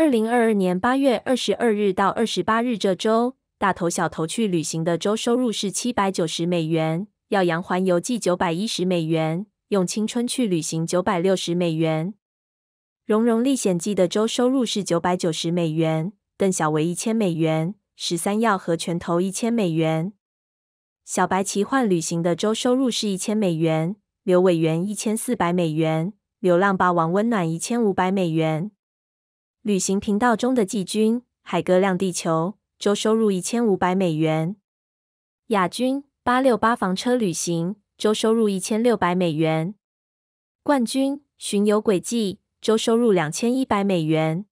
二零二二年八月二十二日到二十八日这周，大头小头去旅行的周收入是七百九十美元。耀阳环游记九百一十美元。用青春去旅行九百六十美元。蓉蓉历险记的周收入是九百九十美元。邓小为一千美元。十三药和拳头一千美元。小白奇幻旅行的周收入是一千美元。刘委员一千四百美元。流浪霸王温暖一千五百美元。旅行频道中的季军海哥亮地球周收入一千五百美元，亚军八六八房车旅行周收入一千六百美元，冠军巡游轨迹周收入两千一百美元。